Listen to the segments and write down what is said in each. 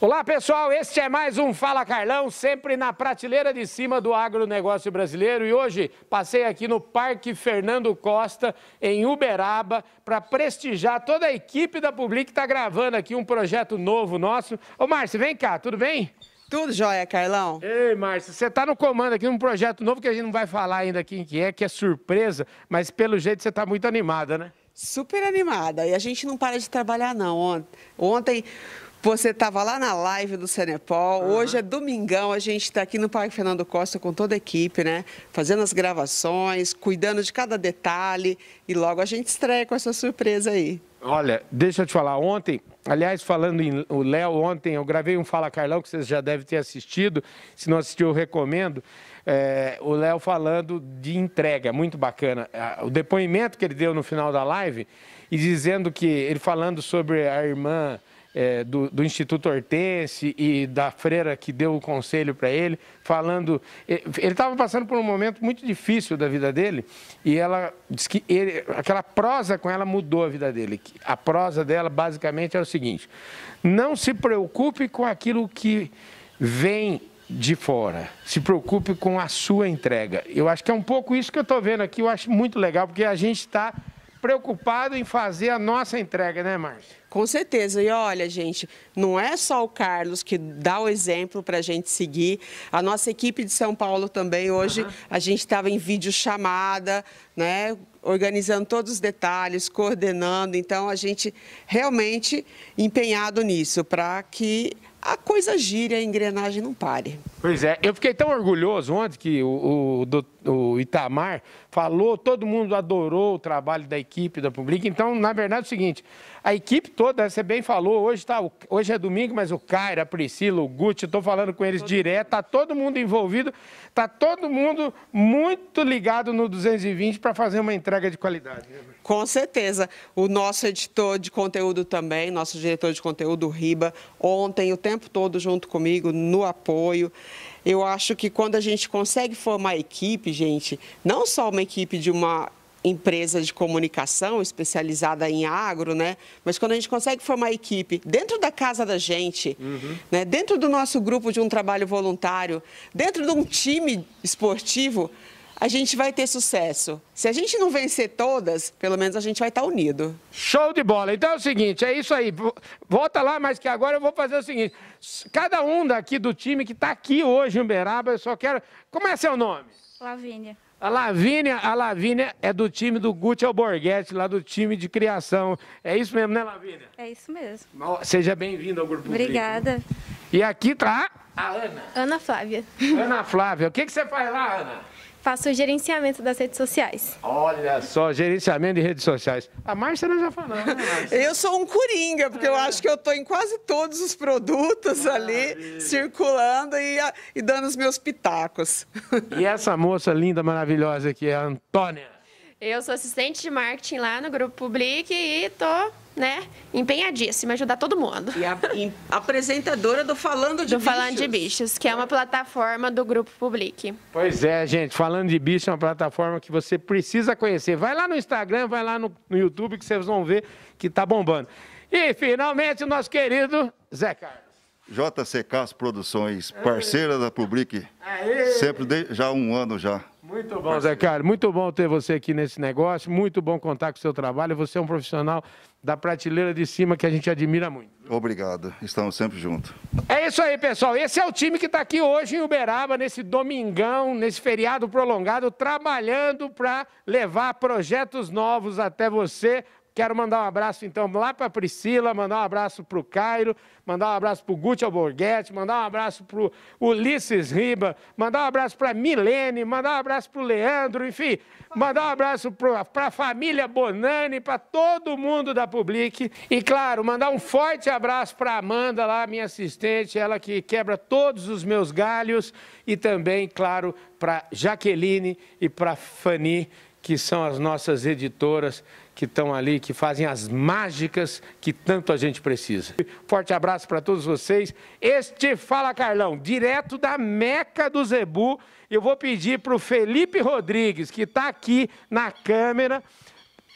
Olá pessoal, este é mais um Fala Carlão, sempre na prateleira de cima do agronegócio brasileiro. E hoje passei aqui no Parque Fernando Costa, em Uberaba, para prestigiar toda a equipe da Public que está gravando aqui um projeto novo nosso. Ô Márcio, vem cá, tudo bem? Tudo jóia, Carlão. Ei, Márcio, você está no comando aqui num projeto novo que a gente não vai falar ainda quem que é, que é surpresa, mas pelo jeito você está muito animada, né? Super animada. E a gente não para de trabalhar, não. Ontem você estava lá na live do Senepol. Uhum. Hoje é domingão, a gente está aqui no Parque Fernando Costa com toda a equipe, né? Fazendo as gravações, cuidando de cada detalhe. E logo a gente estreia com essa surpresa aí. Olha, deixa eu te falar, ontem, aliás, falando em o Léo, ontem eu gravei um Fala Carlão, que vocês já devem ter assistido, se não assistiu eu recomendo, é, o Léo falando de entrega, muito bacana. O depoimento que ele deu no final da live, e dizendo que, ele falando sobre a irmã é, do, do, Instituto Hortense e da freira que deu o conselho para ele, falando. Ele estava passando por um momento muito difícil da vida dele e ela disse que ele, aquela prosa com ela mudou a vida dele. A prosa dela basicamente é o seguinte: não se preocupe com aquilo que vem de fora. Se preocupe com a sua entrega. Eu acho que é um pouco isso que eu estou vendo aqui. Eu acho muito legal porque a gente está preocupado em fazer a nossa entrega, né, Márcia? Com certeza. E olha, gente, não é só o Carlos que dá o exemplo para a gente seguir. A nossa equipe de São Paulo também, hoje, uhum. a gente estava em videochamada, chamada, né? Organizando todos os detalhes, coordenando. Então, a gente realmente empenhado nisso para que a coisa gira, a engrenagem não pare. Pois é, eu fiquei tão orgulhoso ontem que o, o, o, Itamar falou, todo mundo adorou o trabalho da equipe da Pública. Então, na verdade, é o seguinte: a equipe toda, você bem falou, hoje, tá, hoje é domingo, mas o Caio, a Priscila, o Guti, estou falando com eles todo direto, está todo mundo envolvido, está todo mundo muito ligado no 220 para fazer uma entrega de qualidade. Né, com certeza. O nosso editor de conteúdo também, nosso diretor de conteúdo, Riba, ontem, o tempo todo junto comigo, no apoio. Eu acho que quando a gente consegue formar equipe, gente, não só uma equipe de uma empresa de comunicação especializada em agro, né? Mas quando a gente consegue formar equipe dentro da casa da gente, uhum. né? dentro do nosso grupo de um trabalho voluntário, dentro de um time esportivo, a gente vai ter sucesso. Se a gente não vencer todas, pelo menos a gente vai estar unido. Show de bola. Então é o seguinte, é isso aí. Volta lá, mas que agora eu vou fazer o seguinte. Cada um daqui do time que está aqui hoje em Uberaba, eu só quero... Como é seu nome? Lavínia. A Lavínia, a Lavínia é do time do Guti Alborguete, lá do time de criação. É isso mesmo, né, Lavínia? É isso mesmo. Seja bem-vinda ao Grupo Obrigada. E aqui tá a Ana. Ana Flávia. Ana Flávia. O que, que você faz lá, Ana? faço o gerenciamento das redes sociais. Olha só, gerenciamento de redes sociais. A Márcia já é falou. Né, eu sou um coringa, porque é. eu acho que eu estou em quase todos os produtos Maravilha. ali, circulando e, e dando os meus pitacos. E essa moça linda, maravilhosa aqui é a Antônia? Eu sou assistente de marketing lá no Grupo Public e estou tô né, empenhadíssima, ajudar todo mundo. E a e apresentadora do Falando de do Bichos. Do Falando de Bichos, que é uma plataforma do Grupo public Pois é, gente, Falando de Bichos é uma plataforma que você precisa conhecer. Vai lá no Instagram, vai lá no, no YouTube que vocês vão ver que tá bombando. E finalmente o nosso querido Zé Carlos. JC Castro Produções, parceira da Public, sempre de, já há um ano já. Muito bom, Zé Carlos. Muito bom ter você aqui nesse negócio. Muito bom contar com o seu trabalho. Você é um profissional da prateleira de cima que a gente admira muito. Obrigado. Estamos sempre juntos. É isso aí, pessoal. Esse é o time que está aqui hoje em Uberaba, nesse domingão, nesse feriado prolongado, trabalhando para levar projetos novos até você. Quero mandar um abraço, então, lá para a Priscila, mandar um abraço para o Cairo, mandar um abraço para o Guti Alborguete, mandar um abraço para o Ulisses Riba, mandar um abraço para a Milene, mandar um abraço para o Leandro, enfim, mandar um abraço para a família Bonani, para todo mundo da Public. E, claro, mandar um forte abraço para a Amanda, lá, minha assistente, ela que quebra todos os meus galhos, e também, claro, para Jaqueline e para Fani que são as nossas editoras que estão ali, que fazem as mágicas que tanto a gente precisa. Forte abraço para todos vocês. Este Fala Carlão, direto da Meca do Zebu. Eu vou pedir para o Felipe Rodrigues, que está aqui na câmera,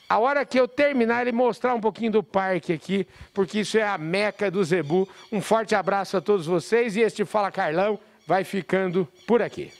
a hora que eu terminar, ele mostrar um pouquinho do parque aqui, porque isso é a Meca do Zebu. Um forte abraço a todos vocês e este Fala Carlão vai ficando por aqui.